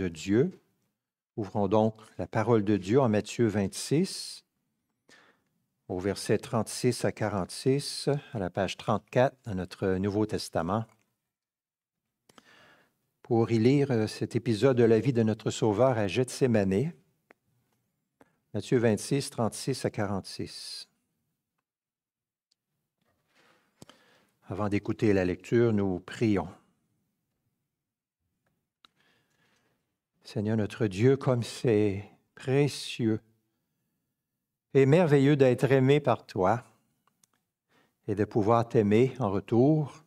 de Dieu. Ouvrons donc la parole de Dieu en Matthieu 26, au verset 36 à 46, à la page 34 de notre Nouveau Testament, pour y lire euh, cet épisode de la vie de notre Sauveur à Gethsemane. Matthieu 26, 36 à 46. Avant d'écouter la lecture, nous prions. Seigneur notre Dieu, comme c'est précieux et merveilleux d'être aimé par toi et de pouvoir t'aimer en retour.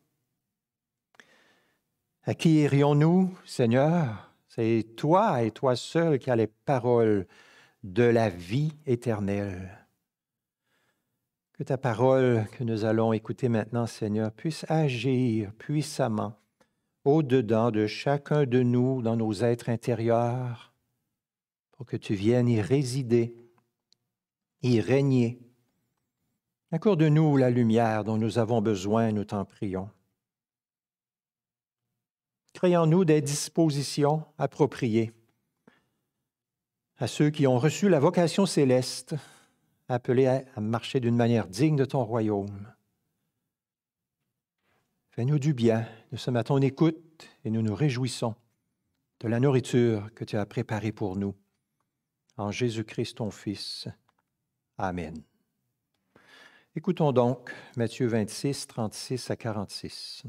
À qui irions-nous, Seigneur? C'est toi et toi seul qui as les paroles de la vie éternelle. Que ta parole que nous allons écouter maintenant, Seigneur, puisse agir puissamment au-dedans de chacun de nous, dans nos êtres intérieurs, pour que tu viennes y résider, y régner. Accorde de nous la lumière dont nous avons besoin, nous t'en prions. créons nous des dispositions appropriées à ceux qui ont reçu la vocation céleste, appelés à marcher d'une manière digne de ton royaume. Fais-nous du bien. Nous sommes à ton écoute et nous nous réjouissons de la nourriture que tu as préparée pour nous. En Jésus-Christ, ton Fils. Amen. Écoutons donc Matthieu 26, 36 à 46.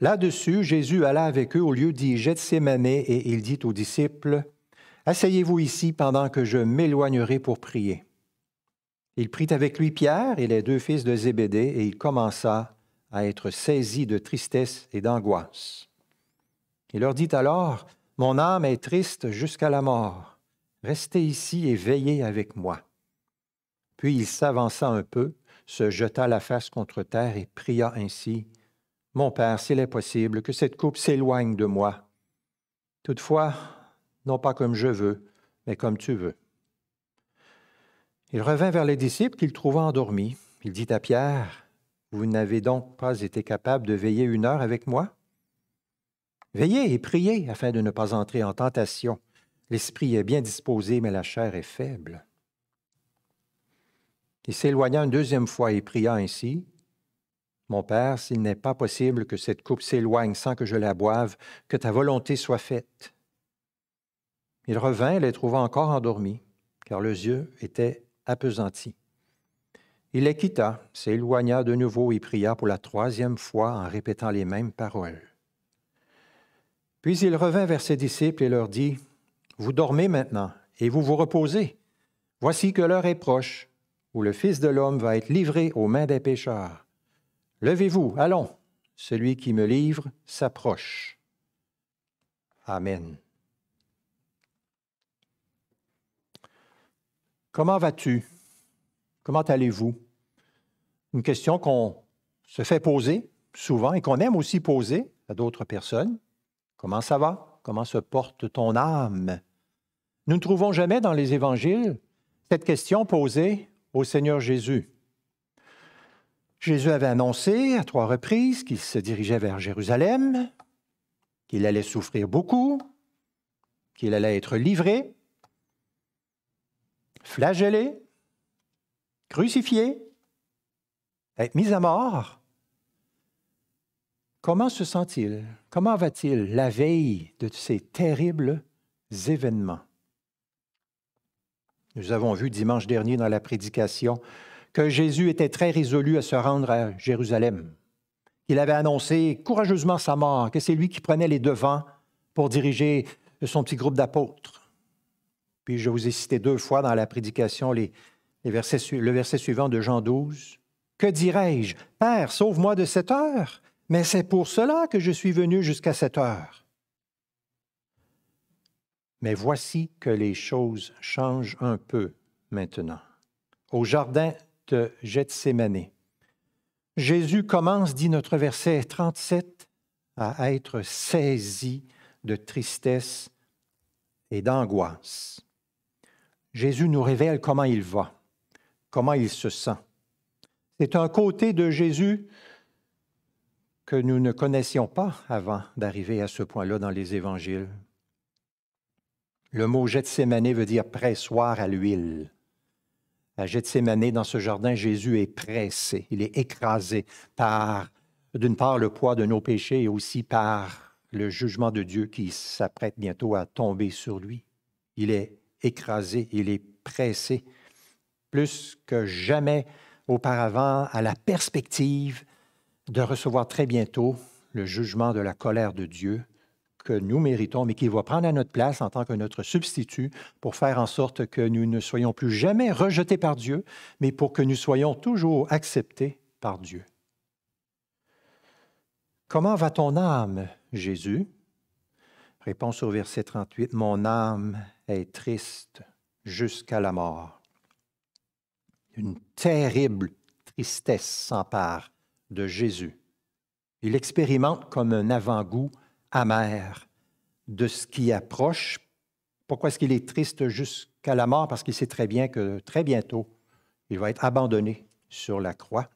Là-dessus, Jésus alla avec eux au lieu dit manets, et il dit aux disciples, Asseyez-vous ici pendant que je m'éloignerai pour prier. Il prit avec lui Pierre et les deux fils de Zébédée, et il commença à être saisi de tristesse et d'angoisse. Il leur dit alors, Mon âme est triste jusqu'à la mort, restez ici et veillez avec moi. Puis il s'avança un peu, se jeta la face contre terre et pria ainsi, Mon Père, s'il est possible, que cette coupe s'éloigne de moi. Toutefois, non pas comme je veux, mais comme tu veux. Il revint vers les disciples qu'il trouva endormis. Il dit à Pierre, Vous n'avez donc pas été capable de veiller une heure avec moi Veillez et priez afin de ne pas entrer en tentation. L'esprit est bien disposé, mais la chair est faible. Il s'éloigna une deuxième fois et pria ainsi, Mon Père, s'il n'est pas possible que cette coupe s'éloigne sans que je la boive, que ta volonté soit faite. Il revint les trouva encore endormis, car leurs yeux étaient appesanti. Il les quitta, s'éloigna de nouveau et pria pour la troisième fois en répétant les mêmes paroles. Puis il revint vers ses disciples et leur dit, Vous dormez maintenant et vous vous reposez. Voici que l'heure est proche où le Fils de l'homme va être livré aux mains des pécheurs. Levez-vous, allons, celui qui me livre s'approche. Amen. Comment vas-tu? Comment allez-vous? Une question qu'on se fait poser souvent et qu'on aime aussi poser à d'autres personnes. Comment ça va? Comment se porte ton âme? Nous ne trouvons jamais dans les évangiles cette question posée au Seigneur Jésus. Jésus avait annoncé à trois reprises qu'il se dirigeait vers Jérusalem, qu'il allait souffrir beaucoup, qu'il allait être livré, flagellé, crucifié, mis à mort, comment se sent-il? Comment va-t-il la veille de ces terribles événements? Nous avons vu dimanche dernier dans la prédication que Jésus était très résolu à se rendre à Jérusalem. Il avait annoncé courageusement sa mort, que c'est lui qui prenait les devants pour diriger son petit groupe d'apôtres. Puis je vous ai cité deux fois dans la prédication les, versets, le verset suivant de Jean 12. Que dirais-je Père, sauve-moi de cette heure, mais c'est pour cela que je suis venu jusqu'à cette heure. Mais voici que les choses changent un peu maintenant. Au jardin de Gethsemane, Jésus commence, dit notre verset 37, à être saisi de tristesse et d'angoisse. Jésus nous révèle comment il va, comment il se sent. C'est un côté de Jésus que nous ne connaissions pas avant d'arriver à ce point-là dans les évangiles. Le mot Gethsemane veut dire pressoir à l'huile. À Gethsemane, dans ce jardin, Jésus est pressé, il est écrasé par, d'une part, le poids de nos péchés et aussi par le jugement de Dieu qui s'apprête bientôt à tomber sur lui. Il est écrasé, il est pressé, plus que jamais auparavant, à la perspective de recevoir très bientôt le jugement de la colère de Dieu que nous méritons, mais qu'il va prendre à notre place en tant que notre substitut pour faire en sorte que nous ne soyons plus jamais rejetés par Dieu, mais pour que nous soyons toujours acceptés par Dieu. Comment va ton âme, Jésus Réponse au verset 38, Mon âme est triste jusqu'à la mort. Une terrible tristesse s'empare de Jésus. Il expérimente comme un avant-goût amer de ce qui approche. Pourquoi est-ce qu'il est triste jusqu'à la mort? Parce qu'il sait très bien que très bientôt, il va être abandonné sur la croix.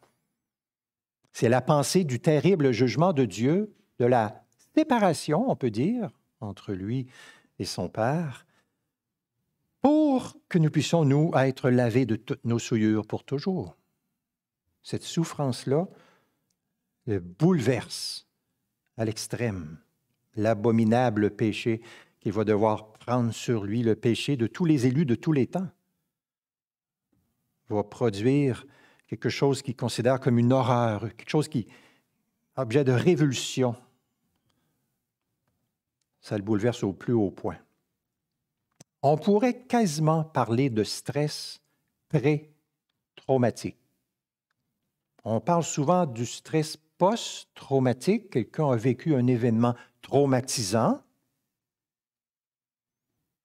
C'est la pensée du terrible jugement de Dieu, de la séparation, on peut dire, entre lui et son Père, pour que nous puissions, nous, être lavés de toutes nos souillures pour toujours. Cette souffrance-là le bouleverse à l'extrême l'abominable péché qu'il va devoir prendre sur lui, le péché de tous les élus de tous les temps, va produire quelque chose qu'il considère comme une horreur, quelque chose qui objet de révulsion ça le bouleverse au plus haut point. On pourrait quasiment parler de stress pré-traumatique. On parle souvent du stress post-traumatique. Quelqu'un a vécu un événement traumatisant.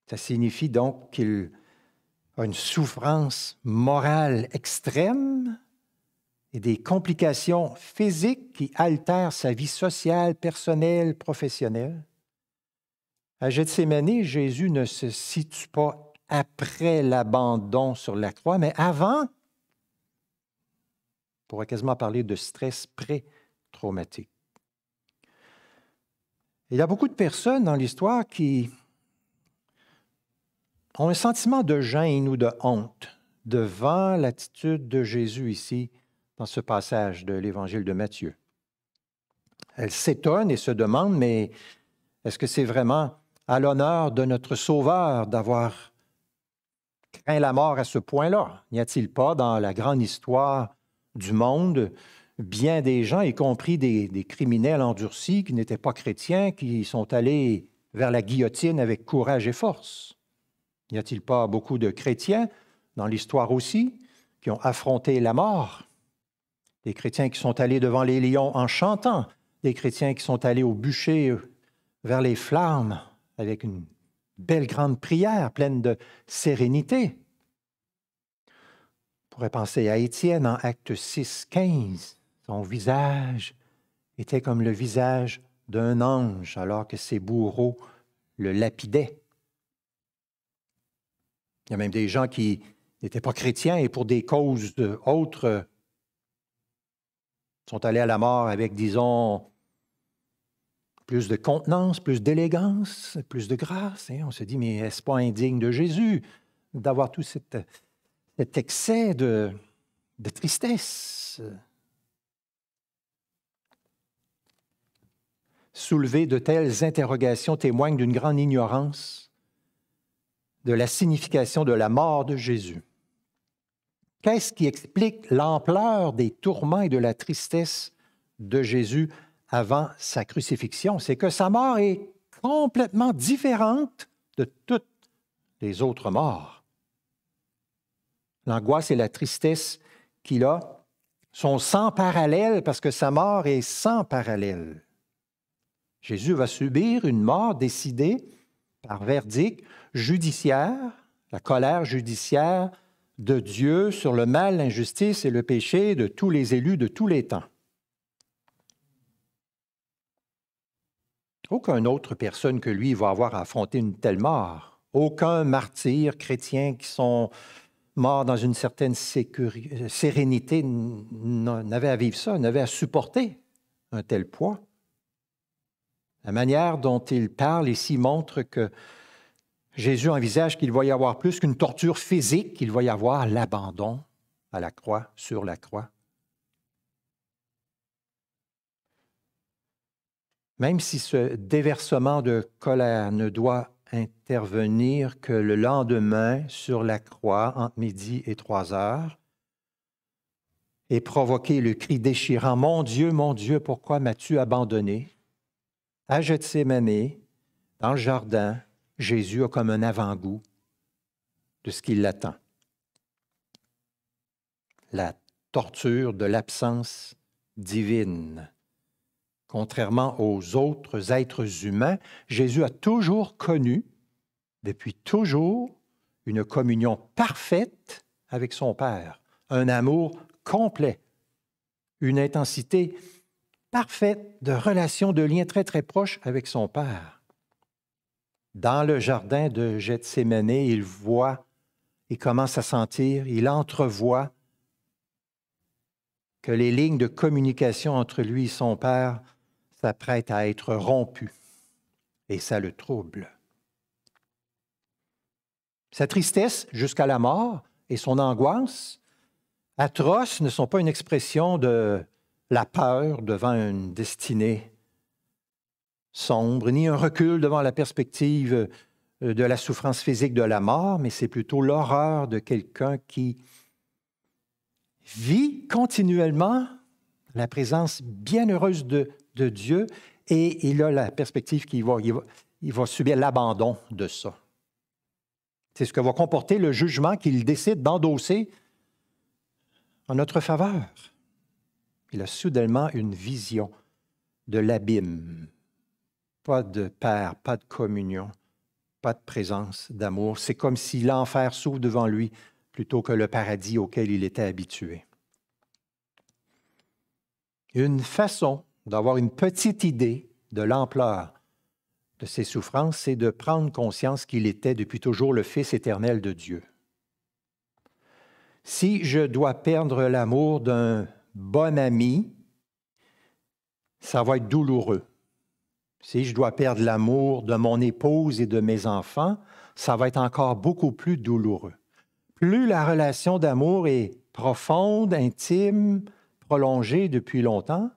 Ça signifie donc qu'il a une souffrance morale extrême et des complications physiques qui altèrent sa vie sociale, personnelle, professionnelle. À Gethsemane, Jésus ne se situe pas après l'abandon sur la croix, mais avant. On pourrait quasiment parler de stress pré-traumatique. Il y a beaucoup de personnes dans l'histoire qui ont un sentiment de gêne ou de honte devant l'attitude de Jésus ici, dans ce passage de l'Évangile de Matthieu. Elles s'étonnent et se demandent, mais est-ce que c'est vraiment à l'honneur de notre Sauveur d'avoir craint la mort à ce point-là. N'y a-t-il pas dans la grande histoire du monde bien des gens, y compris des, criminels endurcis qui n'étaient pas chrétiens, qui sont allés vers la guillotine avec courage et force? N'y a-t-il pas beaucoup de chrétiens dans l'histoire aussi qui ont affronté la mort? Des chrétiens qui sont allés devant les lions en chantant, des chrétiens qui sont allés au bûcher vers les flammes avec une belle grande prière pleine de sérénité. On pourrait penser à Étienne en Acte 6, 15. Son visage était comme le visage d'un ange alors que ses bourreaux le lapidaient. Il y a même des gens qui n'étaient pas chrétiens et pour des causes autres sont allés à la mort avec, disons, plus de contenance, plus d'élégance, plus de grâce. Hein. on se dit, mais est-ce pas indigne de Jésus d'avoir tout cet, excès de, de tristesse? Soulever de telles interrogations témoigne d'une grande ignorance de la signification de la mort de Jésus. Qu'est-ce qui explique l'ampleur des tourments et de la tristesse de Jésus avant sa crucifixion, c'est que sa mort est complètement différente de toutes les autres morts. L'angoisse et la tristesse qu'il a sont sans parallèle parce que sa mort est sans parallèle. Jésus va subir une mort décidée par verdict judiciaire, la colère judiciaire de Dieu sur le mal, l'injustice et le péché de tous les élus de tous les temps. Aucune autre personne que lui va avoir affronté une telle mort. Aucun martyr chrétien qui sont morts dans une certaine euh, sérénité n'avait à vivre ça, n'avait à supporter un tel poids. La manière dont il parle ici montre que Jésus envisage qu'il va y avoir plus qu'une torture physique, qu'il va y avoir l'abandon à la croix, sur la croix. Même si ce déversement de colère ne doit intervenir que le lendemain sur la croix entre midi et trois heures, et provoquer le cri déchirant Mon Dieu, mon Dieu, pourquoi m'as-tu abandonné À Gethsemane, dans le jardin, Jésus a comme un avant-goût de ce qui l'attend. La torture de l'absence divine contrairement aux autres êtres humains, Jésus a toujours connu, depuis toujours, une communion parfaite avec son Père, un amour complet, une intensité parfaite de relations, de liens très très proches avec son Père. Dans le jardin de Gethsemane, il voit, il commence à sentir, il entrevoit que les lignes de communication entre lui et son Père prête à être rompu et ça le trouble. Sa tristesse jusqu'à la mort et son angoisse atroce ne sont pas une expression de la peur devant une destinée sombre, ni un recul devant la perspective euh, de la souffrance physique de la mort, mais c'est plutôt l'horreur de quelqu'un qui vit continuellement la présence bienheureuse de, de Dieu et il a la perspective qu'il va subir l'abandon de ça. C'est ce que va comporter le jugement qu'il décide d'endosser en notre faveur. Il a soudainement une vision de l'abîme. Pas de père, pas de communion, pas de présence d'amour. C'est comme si l'enfer s'ouvre devant lui plutôt que le paradis auquel il était habitué une façon d'avoir une petite idée de l'ampleur de ses souffrances, c'est de prendre conscience qu'il était depuis toujours le Fils éternel de Dieu. Si je dois perdre l'amour d'un bon ami, ça va être douloureux. Si je dois perdre l'amour de mon épouse et de mes enfants, ça va être encore beaucoup plus douloureux. Plus la relation d'amour est profonde, intime, prolongée depuis longtemps,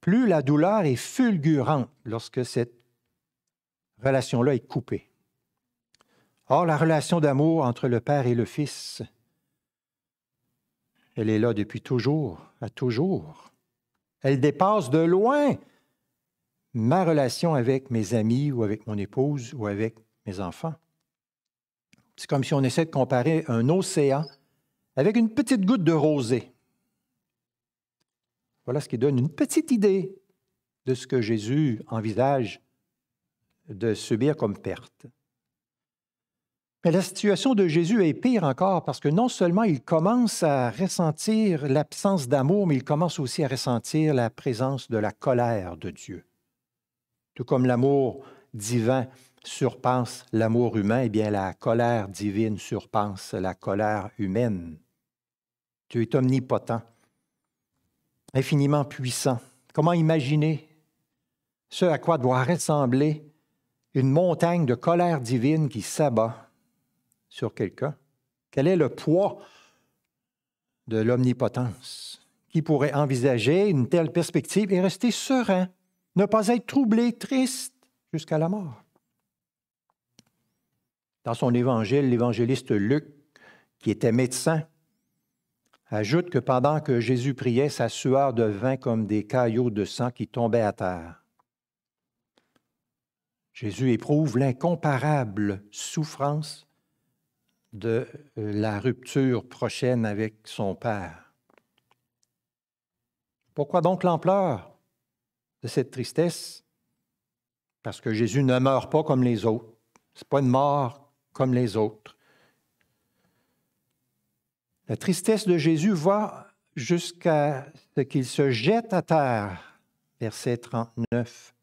plus la douleur est fulgurante lorsque cette relation-là est coupée. Or, la relation d'amour entre le Père et le Fils, elle est là depuis toujours, à toujours. Elle dépasse de loin ma relation avec mes amis ou avec mon épouse ou avec mes enfants. C'est comme si on essaie de comparer un océan avec une petite goutte de rosée. Voilà ce qui donne une petite idée de ce que Jésus envisage de subir comme perte. Mais la situation de Jésus est pire encore parce que non seulement il commence à ressentir l'absence d'amour, mais il commence aussi à ressentir la présence de la colère de Dieu. Tout comme l'amour divin surpasse l'amour humain, eh bien la colère divine surpasse la colère humaine. Tu es omnipotent, infiniment puissant. Comment imaginer ce à quoi doit ressembler une montagne de colère divine qui s'abat sur quelqu'un? Quel est le poids de l'omnipotence? Qui pourrait envisager une telle perspective et rester serein, ne pas être troublé, triste jusqu'à la mort? Dans son évangile, l'évangéliste Luc, qui était médecin, ajoute que pendant que Jésus priait, sa sueur devint comme des caillots de sang qui tombaient à terre. Jésus éprouve l'incomparable souffrance de la rupture prochaine avec son Père. Pourquoi donc l'ampleur de cette tristesse? Parce que Jésus ne meurt pas comme les autres. Ce n'est pas une mort comme les autres. La tristesse de Jésus va jusqu'à ce qu'il se jette à terre, verset 39.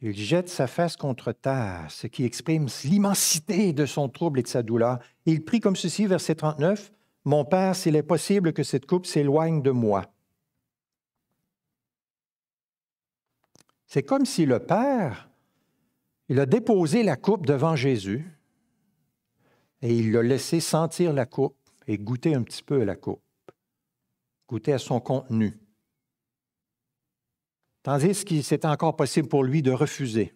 Il jette sa face contre terre, ce qui exprime l'immensité de son trouble et de sa douleur. il prie comme ceci, verset 39, Mon Père, s'il est possible que cette coupe s'éloigne de moi. C'est comme si le Père, il a déposé la coupe devant Jésus, et il l'a laissé sentir la coupe et goûter un petit peu à la coupe, goûter à son contenu. Tandis que c'était encore possible pour lui de refuser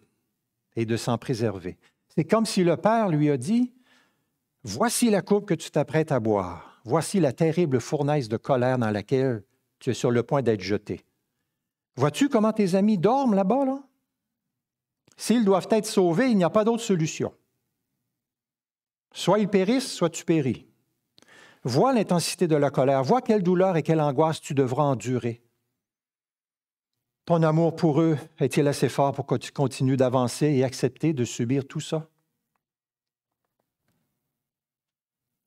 et de s'en préserver. C'est comme si le Père lui a dit, Voici la coupe que tu t'apprêtes à boire, voici la terrible fournaise de colère dans laquelle tu es sur le point d'être jeté. Vois-tu comment tes amis dorment là-bas, là? S'ils doivent être sauvés, il n'y a pas d'autre solution. Soit ils périssent, soit tu péris. Vois l'intensité de la colère, vois quelle douleur et quelle angoisse tu devras endurer. Ton amour pour eux est-il assez fort pour que tu continues d'avancer et accepter de subir tout ça?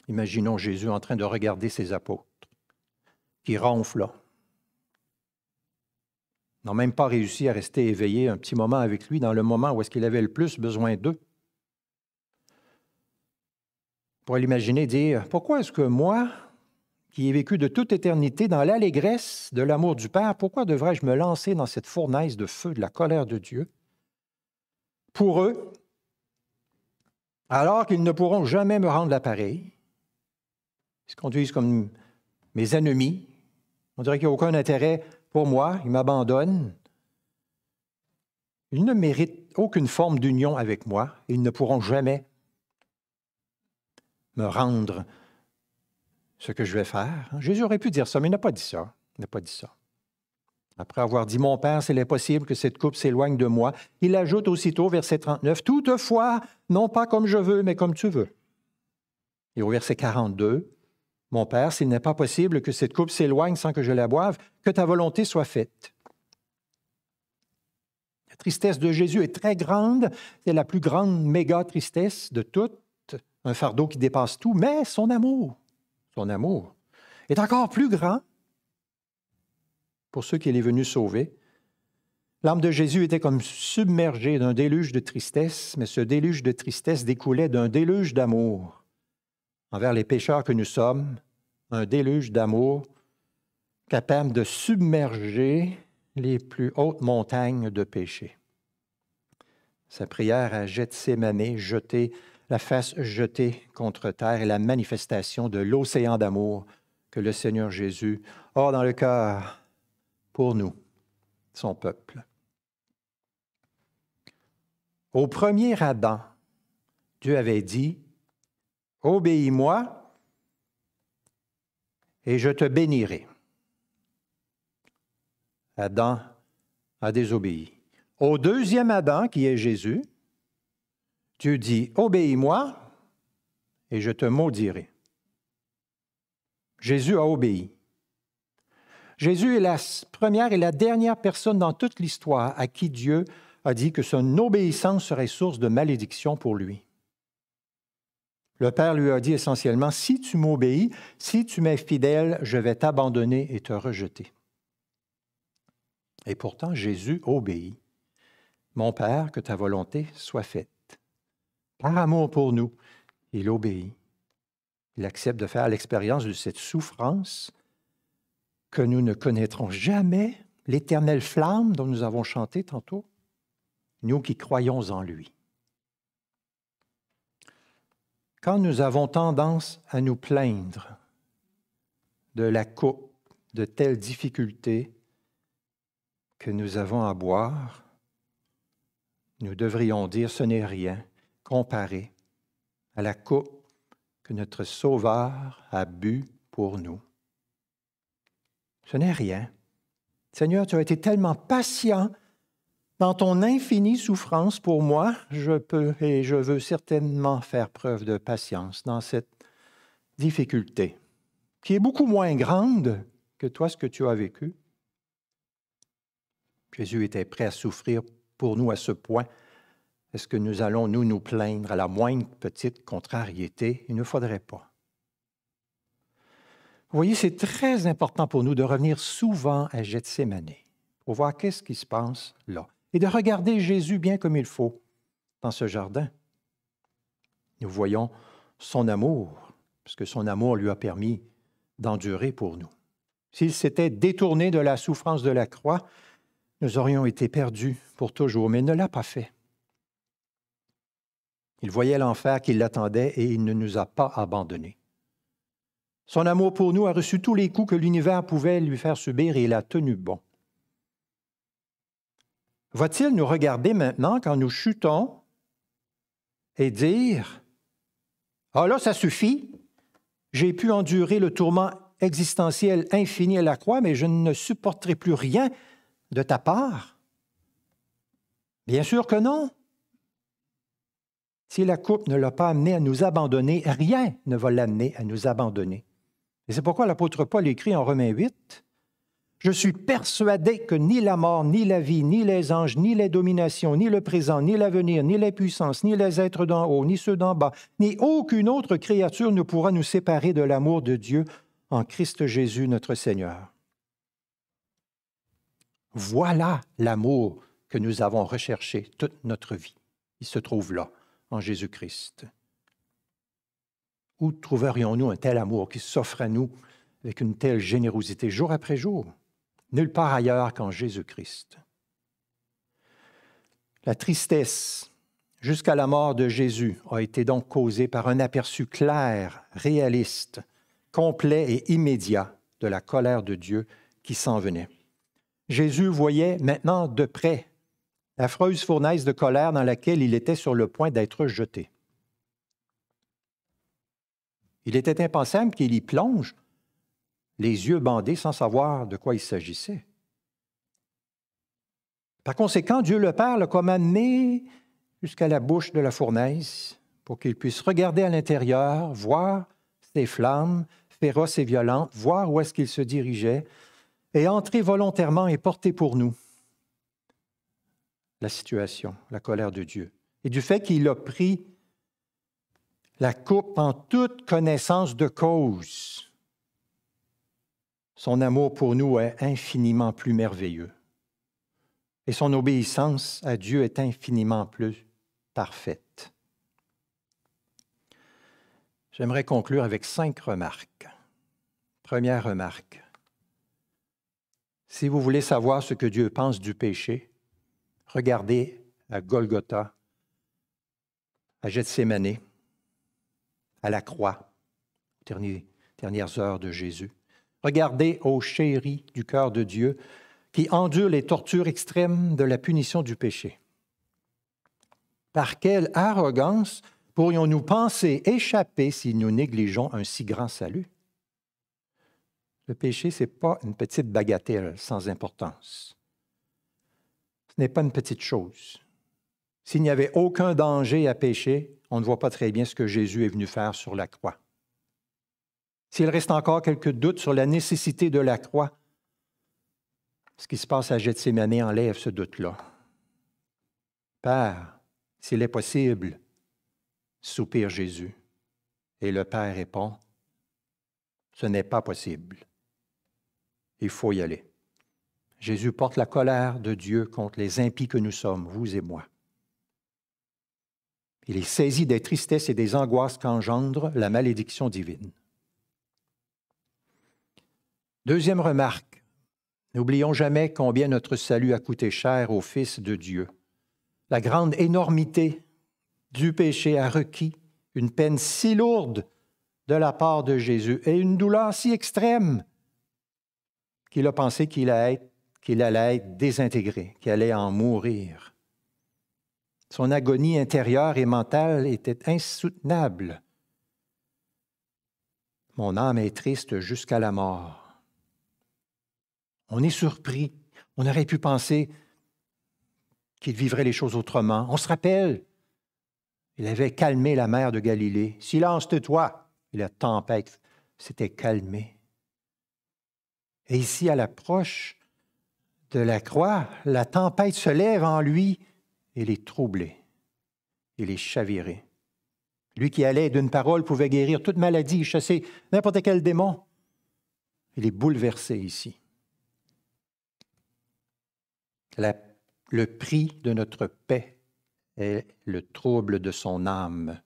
Imaginons Jésus en train de regarder ses apôtres, qui ronflent n'ont même pas réussi à rester éveillés un petit moment avec lui dans le moment où est-ce qu'il avait le plus besoin d'eux pourrait l'imaginer dire Pourquoi est-ce que moi, qui ai vécu de toute éternité dans l'allégresse de l'amour du Père, pourquoi devrais-je me lancer dans cette fournaise de feu de la colère de Dieu pour eux, alors qu'ils ne pourront jamais me rendre l'appareil Ils se conduisent comme mes ennemis. On dirait qu'il n'y a aucun intérêt pour moi. Ils m'abandonnent. Ils ne méritent aucune forme d'union avec moi. Ils ne pourront jamais me rendre ce que je vais faire. Jésus aurait pu dire ça, mais il n'a pas dit ça. n'a pas dit ça. Après avoir dit Mon Père, s'il est possible que cette coupe s'éloigne de moi, il ajoute aussitôt, verset 39, Toutefois, non pas comme je veux, mais comme tu veux. Et au verset 42, Mon Père, s'il n'est pas possible que cette coupe s'éloigne sans que je la boive, que ta volonté soit faite. La tristesse de Jésus est très grande, c'est la plus grande méga tristesse de toutes un fardeau qui dépasse tout, mais son amour, son amour est encore plus grand pour ceux qu'il est venu sauver. L'âme de Jésus était comme submergée d'un déluge de tristesse, mais ce déluge de tristesse découlait d'un déluge d'amour envers les pécheurs que nous sommes, un déluge d'amour capable de submerger les plus hautes montagnes de péché. Sa prière à Gethsemane, jeté la face jetée contre terre et la manifestation de l'océan d'amour que le Seigneur Jésus a dans le cœur pour nous, son peuple. Au premier Adam, Dieu avait dit, Obéis-moi et je te bénirai. Adam a désobéi. Au deuxième Adam, qui est Jésus, Dieu dit, obéis-moi et je te maudirai. Jésus a obéi. Jésus est la première et la dernière personne dans toute l'histoire à qui Dieu a dit que son obéissance serait source de malédiction pour lui. Le Père lui a dit essentiellement, si tu m'obéis, si tu m'es fidèle, je vais t'abandonner et te rejeter. Et pourtant, Jésus obéit. Mon Père, que ta volonté soit faite par amour pour nous, il obéit. Il accepte de faire l'expérience de cette souffrance que nous ne connaîtrons jamais, l'éternelle flamme dont nous avons chanté tantôt, nous qui croyons en lui. Quand nous avons tendance à nous plaindre de la coupe, de telles difficultés que nous avons à boire, nous devrions dire ce n'est rien comparé à la coupe que notre Sauveur a bu pour nous. Ce n'est rien. Seigneur, tu as été tellement patient dans ton infinie souffrance pour moi, je peux et je veux certainement faire preuve de patience dans cette difficulté, qui est beaucoup moins grande que toi ce que tu as vécu. Jésus était prêt à souffrir pour nous à ce point est-ce que nous allons, nous, nous plaindre à la moindre petite contrariété? Il ne faudrait pas. Vous voyez, c'est très important pour nous de revenir souvent à Gethsemane pour voir qu'est-ce qui se passe là et de regarder Jésus bien comme il faut dans ce jardin. Nous voyons son amour, que son amour lui a permis d'endurer pour nous. S'il s'était détourné de la souffrance de la croix, nous aurions été perdus pour toujours, mais il ne l'a pas fait. Il voyait l'enfer qui l'attendait et il ne nous a pas abandonnés. Son amour pour nous a reçu tous les coups que l'univers pouvait lui faire subir et il a tenu bon. Va-t-il nous regarder maintenant quand nous chutons et dire Ah là, ça suffit, j'ai pu endurer le tourment existentiel infini à la croix, mais je ne supporterai plus rien de ta part Bien sûr que non. Si la coupe ne l'a pas amené à nous abandonner, rien ne va l'amener à nous abandonner. Et c'est pourquoi l'apôtre Paul écrit en Romains 8, Je suis persuadé que ni la mort, ni la vie, ni les anges, ni les dominations, ni le présent, ni l'avenir, ni les puissances, ni les êtres d'en haut, ni ceux d'en bas, ni aucune autre créature ne pourra nous séparer de l'amour de Dieu en Christ Jésus notre Seigneur. Voilà l'amour que nous avons recherché toute notre vie. Il se trouve là en Jésus-Christ. Où trouverions-nous un tel amour qui s'offre à nous avec une telle générosité jour après jour Nulle part ailleurs qu'en Jésus-Christ. La tristesse jusqu'à la mort de Jésus a été donc causée par un aperçu clair, réaliste, complet et immédiat de la colère de Dieu qui s'en venait. Jésus voyait maintenant de près affreuse fournaise de colère dans laquelle il était sur le point d'être jeté. Il était impensable qu'il y plonge, les yeux bandés sans savoir de quoi il s'agissait. Par conséquent, Dieu le Père l'a comme amené jusqu'à la bouche de la fournaise pour qu'il puisse regarder à l'intérieur, voir ses flammes féroces et violentes, voir où est-ce qu'il se dirigeait, et entrer volontairement et porter pour nous la situation, la colère de Dieu, et du fait qu'il a pris la coupe en toute connaissance de cause. Son amour pour nous est infiniment plus merveilleux et son obéissance à Dieu est infiniment plus parfaite. J'aimerais conclure avec cinq remarques. Première remarque. Si vous voulez savoir ce que Dieu pense du péché, Regardez à Golgotha, à Gethsemane, à la croix, aux dernières heures de Jésus. Regardez aux chéri du cœur de Dieu qui endure les tortures extrêmes de la punition du péché. Par quelle arrogance pourrions-nous penser échapper si nous négligeons un si grand salut? Le péché, ce n'est pas une petite bagatelle sans importance. Ce n'est pas une petite chose. S'il n'y avait aucun danger à pécher, on ne voit pas très bien ce que Jésus est venu faire sur la croix. S'il reste encore quelques doutes sur la nécessité de la croix, ce qui se passe à Gethsemane enlève ce doute-là. Père, s'il est possible, soupire Jésus. Et le Père répond, ce n'est pas possible. Il faut y aller. Jésus porte la colère de Dieu contre les impies que nous sommes, vous et moi. Il est saisi des tristesses et des angoisses qu'engendre la malédiction divine. Deuxième remarque, n'oublions jamais combien notre salut a coûté cher au Fils de Dieu. La grande énormité du péché a requis une peine si lourde de la part de Jésus et une douleur si extrême qu'il a pensé qu'il allait être qu'il allait être désintégré, qu'il allait en mourir. Son agonie intérieure et mentale était insoutenable. Mon âme est triste jusqu'à la mort. On est surpris. On aurait pu penser qu'il vivrait les choses autrement. On se rappelle, il avait calmé la mer de Galilée. Silence de toi. Et la tempête s'était calmée. Et ici, à l'approche de la croix, la tempête se lève en lui et les troublé, il est chaviré. Lui qui allait d'une parole pouvait guérir toute maladie, chasser n'importe quel démon. Il est bouleversé ici. le prix de notre paix est le trouble de son âme.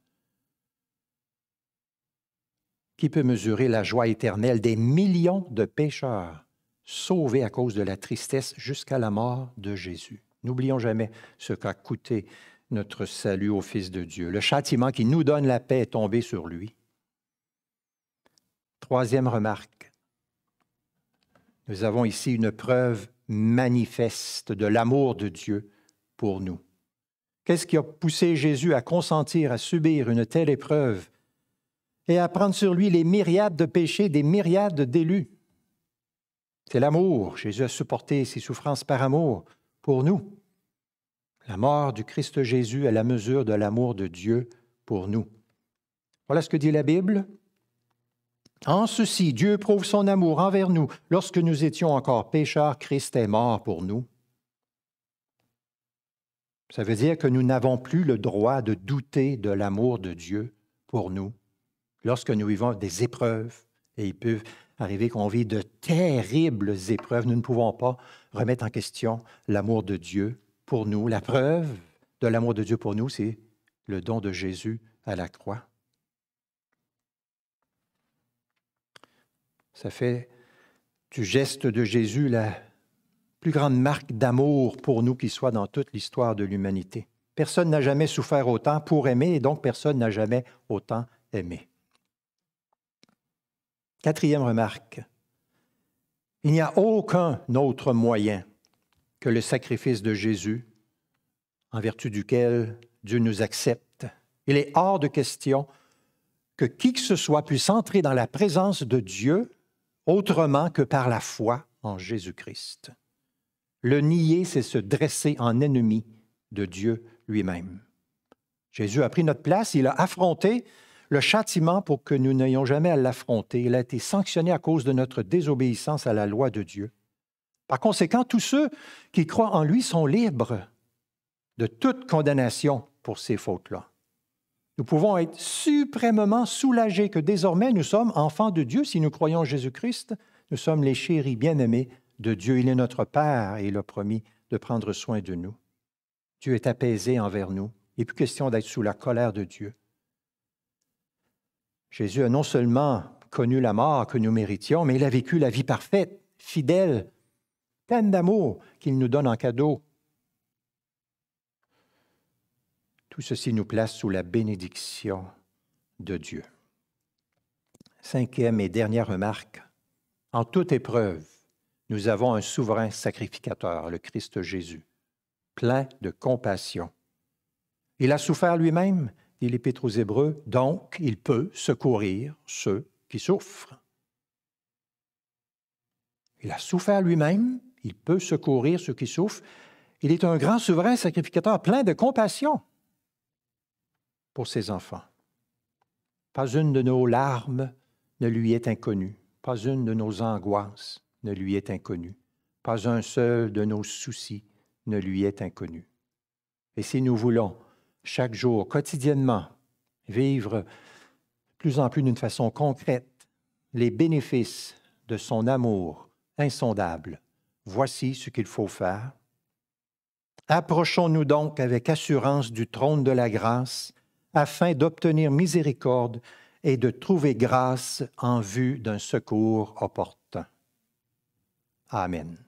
Qui peut mesurer la joie éternelle des millions de pécheurs sauvé à cause de la tristesse jusqu'à la mort de Jésus. N'oublions jamais ce qu'a coûté notre salut au Fils de Dieu. Le châtiment qui nous donne la paix est tombé sur lui. Troisième remarque. Nous avons ici une preuve manifeste de l'amour de Dieu pour nous. Qu'est-ce qui a poussé Jésus à consentir à subir une telle épreuve et à prendre sur lui les myriades de péchés des myriades d'élus? C'est l'amour. Jésus a supporté ses souffrances par amour pour nous. La mort du Christ Jésus est la mesure de l'amour de Dieu pour nous. Voilà ce que dit la Bible. En ceci, Dieu prouve son amour envers nous. Lorsque nous étions encore pécheurs, Christ est mort pour nous. Ça veut dire que nous n'avons plus le droit de douter de l'amour de Dieu pour nous lorsque nous vivons des épreuves. Et ils peuvent, arrivé qu'on vit de terribles épreuves. Nous ne pouvons pas remettre en question l'amour de Dieu pour nous. La preuve de l'amour de Dieu pour nous, c'est le don de Jésus à la croix. Ça fait du geste de Jésus la plus grande marque d'amour pour nous qui soit dans toute l'histoire de l'humanité. Personne n'a jamais souffert autant pour aimer et donc personne n'a jamais autant aimé. Quatrième remarque, il n'y a aucun autre moyen que le sacrifice de Jésus en vertu duquel Dieu nous accepte. Il est hors de question que qui que ce soit puisse entrer dans la présence de Dieu autrement que par la foi en Jésus-Christ. Le nier, c'est se dresser en ennemi de Dieu lui-même. Jésus a pris notre place, il a affronté le châtiment pour que nous n'ayons jamais à l'affronter, il a été sanctionné à cause de notre désobéissance à la loi de Dieu. Par conséquent, tous ceux qui croient en lui sont libres de toute condamnation pour ces fautes-là. Nous pouvons être suprêmement soulagés que désormais nous sommes enfants de Dieu si nous croyons en Jésus-Christ. Nous sommes les chéris bien-aimés de Dieu. Il est notre Père et il a promis de prendre soin de nous. Dieu est apaisé envers nous. Il n'est plus question d'être sous la colère de Dieu. Jésus a non seulement connu la mort que nous méritions, mais il a vécu la vie parfaite, fidèle, pleine d'amour qu'il nous donne en cadeau. Tout ceci nous place sous la bénédiction de Dieu. Cinquième et dernière remarque, en toute épreuve, nous avons un souverain sacrificateur, le Christ Jésus, plein de compassion. Il a souffert lui-même dit l'Épître aux Hébreux, donc il peut secourir ceux qui souffrent. Il a souffert lui-même, il peut secourir ceux qui souffrent. Il est un grand souverain sacrificateur plein de compassion pour ses enfants. Pas une de nos larmes ne lui est inconnue, pas une de nos angoisses ne lui est inconnue, pas un seul de nos soucis ne lui est inconnu. Et si nous voulons chaque jour, quotidiennement, vivre plus en plus d'une façon concrète les bénéfices de son amour insondable. Voici ce qu'il faut faire. Approchons-nous donc avec assurance du trône de la grâce afin d'obtenir miséricorde et de trouver grâce en vue d'un secours opportun. Amen.